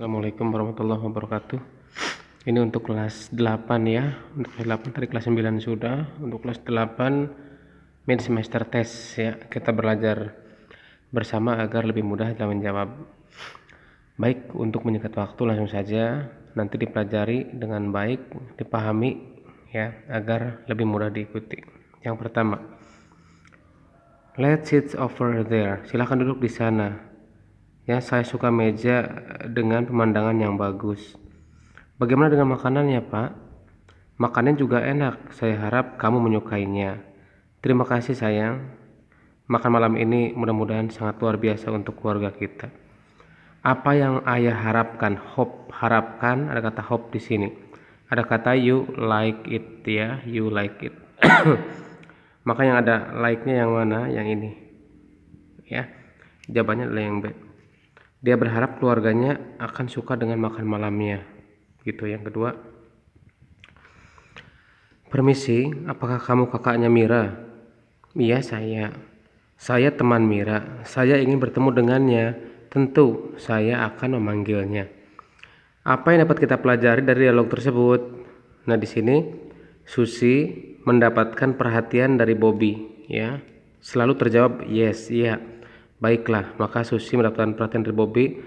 Assalamualaikum warahmatullahi wabarakatuh ini untuk kelas 8 ya untuk kelas 8 dari kelas 9 sudah untuk kelas 8 mid semester test ya kita belajar bersama agar lebih mudah dalam menjawab baik untuk menyikat waktu langsung saja nanti dipelajari dengan baik dipahami ya agar lebih mudah diikuti yang pertama let's sit over there silahkan duduk di sana ya saya suka meja dengan pemandangan yang bagus bagaimana dengan makanannya pak makannya juga enak saya harap kamu menyukainya terima kasih sayang makan malam ini mudah-mudahan sangat luar biasa untuk keluarga kita apa yang ayah harapkan hope harapkan ada kata hope di sini ada kata you like it ya you like it maka yang ada like-nya yang mana yang ini ya jawabannya adalah yang B dia berharap keluarganya akan suka dengan makan malamnya gitu yang kedua permisi apakah kamu kakaknya Mira iya saya saya teman Mira saya ingin bertemu dengannya tentu saya akan memanggilnya apa yang dapat kita pelajari dari dialog tersebut nah di sini Susi mendapatkan perhatian dari Bobby ya selalu terjawab yes iya Baiklah, maka Susi mendapatkan perhatian dari Bobby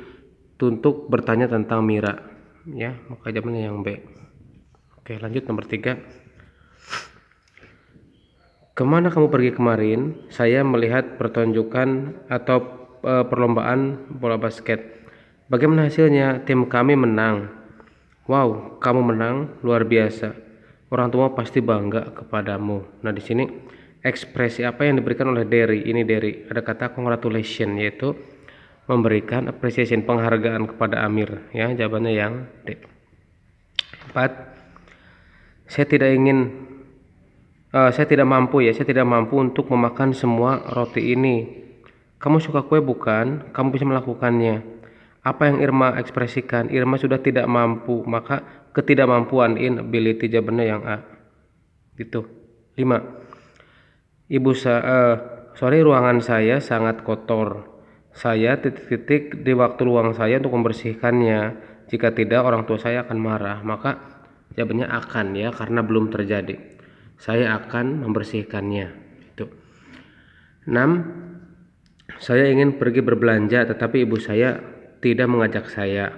untuk bertanya tentang Mira. Ya, maka jawabannya yang B. Oke, lanjut nomor 3. Kemana kamu pergi kemarin? Saya melihat pertunjukan atau e, perlombaan bola basket. Bagaimana hasilnya? Tim kami menang. Wow, kamu menang, luar biasa. Orang tua pasti bangga kepadamu. Nah, di sini ekspresi apa yang diberikan oleh Derry ini Derry ada kata congratulation yaitu memberikan appreciation penghargaan kepada Amir ya jawabannya yang D empat saya tidak ingin uh, saya tidak mampu ya saya tidak mampu untuk memakan semua roti ini kamu suka kue bukan kamu bisa melakukannya apa yang Irma ekspresikan Irma sudah tidak mampu maka ketidakmampuan inability jawabannya yang A gitu 5 Ibu saya, uh, eh, sorry ruangan saya sangat kotor. Saya titik-titik di waktu luang saya untuk membersihkannya. Jika tidak orang tua saya akan marah. Maka jawabnya akan ya karena belum terjadi. Saya akan membersihkannya. Itu. 6. Saya ingin pergi berbelanja tetapi ibu saya tidak mengajak saya.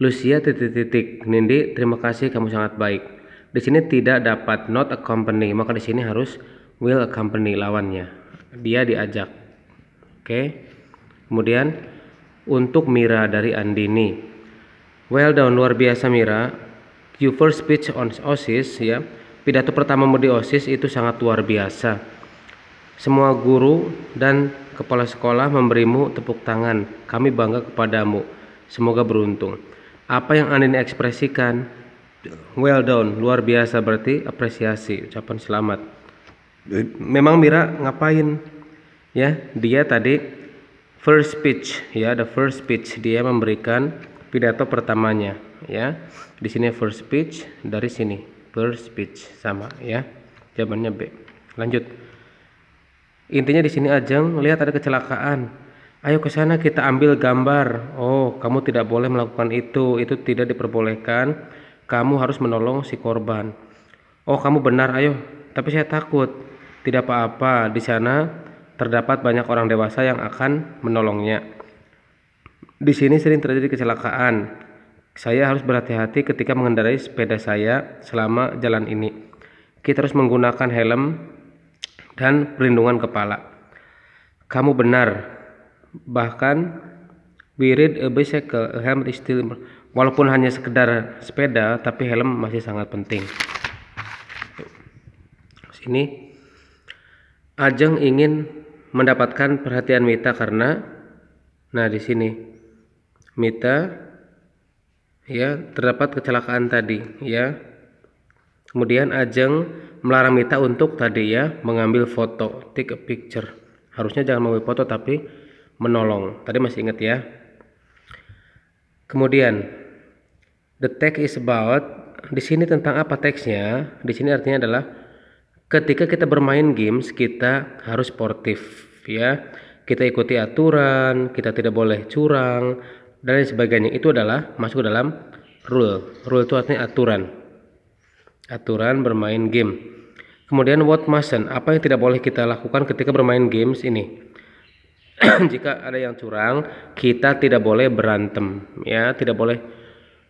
Lucia titik-titik. Nindi, terima kasih kamu sangat baik. Di sini tidak dapat not a company maka di sini harus will accompany lawannya dia diajak oke okay. kemudian untuk Mira dari Andini well done luar biasa Mira your first speech on OSIS ya pidato pertamamu di OSIS itu sangat luar biasa semua guru dan kepala sekolah memberimu tepuk tangan kami bangga kepadamu semoga beruntung apa yang Andini ekspresikan well done luar biasa berarti apresiasi ucapan selamat memang Mira ngapain ya dia tadi first speech ya the first speech dia memberikan pidato pertamanya ya di sini first speech dari sini first speech sama ya jawabannya B lanjut intinya di sini Ajeng lihat ada kecelakaan ayo ke sana kita ambil gambar oh kamu tidak boleh melakukan itu itu tidak diperbolehkan kamu harus menolong si korban oh kamu benar ayo tapi saya takut. Tidak apa-apa, di sana terdapat banyak orang dewasa yang akan menolongnya. Di sini sering terjadi kecelakaan. Saya harus berhati-hati ketika mengendarai sepeda saya selama jalan ini. Kita harus menggunakan helm dan perlindungan kepala. Kamu benar. Bahkan we read a bicycle, a helmet still walaupun hanya sekedar sepeda tapi helm masih sangat penting. Ini Ajeng ingin mendapatkan perhatian Mita karena nah di sini Mita ya terdapat kecelakaan tadi ya kemudian Ajeng melarang Mita untuk tadi ya mengambil foto take a picture harusnya jangan mengambil foto tapi menolong tadi masih ingat ya kemudian the text is about di sini tentang apa teksnya di sini artinya adalah ketika kita bermain games kita harus sportif ya kita ikuti aturan kita tidak boleh curang dan lain sebagainya itu adalah masuk dalam rule rule itu artinya aturan aturan bermain game kemudian what mustn't apa yang tidak boleh kita lakukan ketika bermain games ini jika ada yang curang kita tidak boleh berantem ya tidak boleh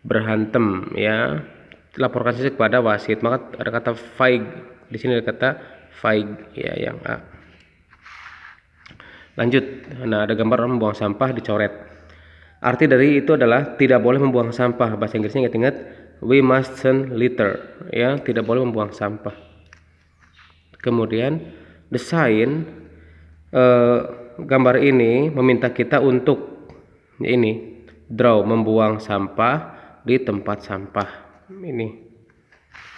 berhantem ya laporkan saja kepada wasit maka ada kata fight di sini ada kata faig ya yang A lanjut nah ada gambar orang membuang sampah dicoret arti dari itu adalah tidak boleh membuang sampah bahasa Inggrisnya ingat-ingat we mustn't litter ya tidak boleh membuang sampah kemudian desain eh, gambar ini meminta kita untuk ini draw membuang sampah di tempat sampah ini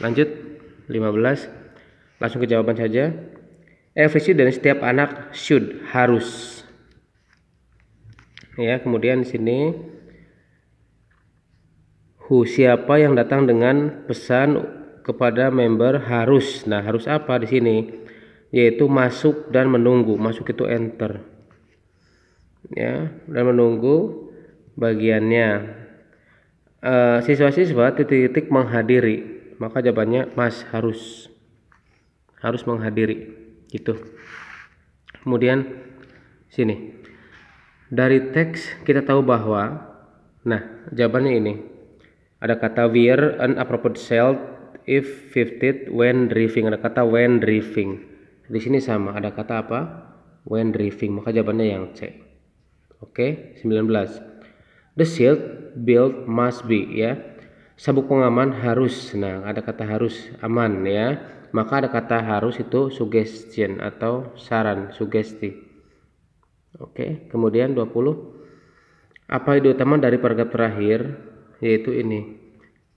lanjut 15 Langsung ke jawaban saja. Every student setiap anak should harus. Ya, kemudian di sini who siapa yang datang dengan pesan kepada member harus. Nah, harus apa di sini? Yaitu masuk dan menunggu. Masuk itu enter. Ya, dan menunggu bagiannya. Eh, siswa-siswa titik-titik menghadiri. Maka jawabannya mas harus harus menghadiri gitu kemudian sini dari teks kita tahu bahwa nah jawabannya ini ada kata wear an appropriate shield if fitted when driving ada kata when driving di sini sama ada kata apa when driving maka jawabannya yang C oke okay? 19 the shield built must be ya sabuk pengaman harus nah ada kata harus aman ya maka ada kata harus itu suggestion atau saran sugesti oke kemudian 20 apa itu utama dari paragraf terakhir yaitu ini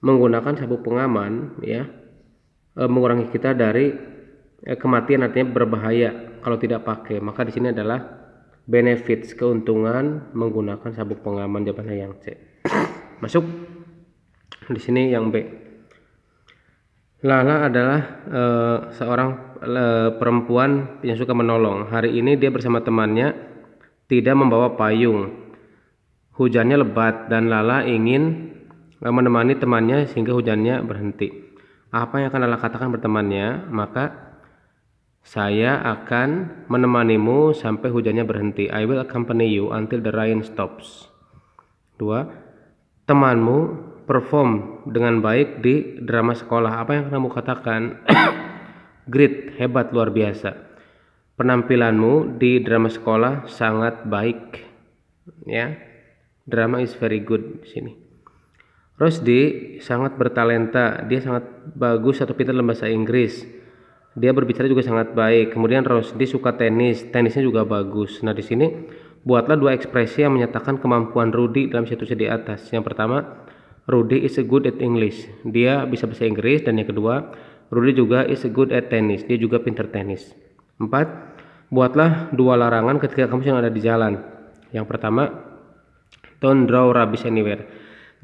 menggunakan sabuk pengaman ya e, mengurangi kita dari e, kematian artinya berbahaya kalau tidak pakai maka di sini adalah benefits keuntungan menggunakan sabuk pengaman jawabannya yang C masuk di sini yang B Lala adalah e, seorang e, perempuan yang suka menolong hari ini dia bersama temannya tidak membawa payung hujannya lebat dan Lala ingin eh, menemani temannya sehingga hujannya berhenti apa yang akan Lala katakan bertemannya maka saya akan menemanimu sampai hujannya berhenti. I will accompany you until the rain stops. Dua, temanmu perform dengan baik di drama sekolah. Apa yang kamu katakan? Great, hebat, luar biasa. Penampilanmu di drama sekolah sangat baik. Ya. Drama is very good di sini. Rosdi sangat bertalenta. Dia sangat bagus atau pintar dalam bahasa Inggris. Dia berbicara juga sangat baik. Kemudian Rosdi suka tenis. Tenisnya juga bagus. Nah, di sini buatlah dua ekspresi yang menyatakan kemampuan Rudi dalam situasi di atas. Yang pertama, Rudy is a good at English. Dia bisa bahasa Inggris dan yang kedua, Rudy juga is a good at tennis. Dia juga pinter tenis. Empat, buatlah dua larangan ketika kamu sedang ada di jalan. Yang pertama, don't draw rubbish anywhere.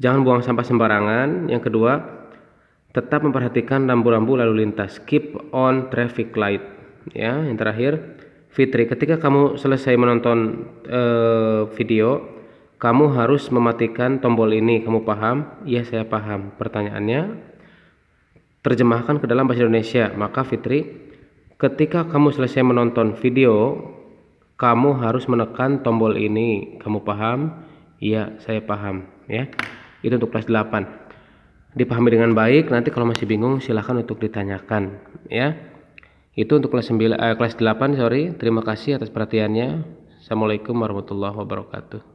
Jangan buang sampah sembarangan. Yang kedua, tetap memperhatikan rambu-rambu lalu lintas. Keep on traffic light. Ya, yang terakhir, Fitri, ketika kamu selesai menonton uh, video, kamu harus mematikan tombol ini, kamu paham? Iya, saya paham. Pertanyaannya, terjemahkan ke dalam bahasa Indonesia. Maka Fitri, ketika kamu selesai menonton video, kamu harus menekan tombol ini. Kamu paham? Iya, saya paham, ya. Itu untuk kelas 8 dipahami dengan baik nanti kalau masih bingung silahkan untuk ditanyakan ya itu untuk kelas 9 eh, kelas 8 sorry terima kasih atas perhatiannya assalamualaikum warahmatullahi wabarakatuh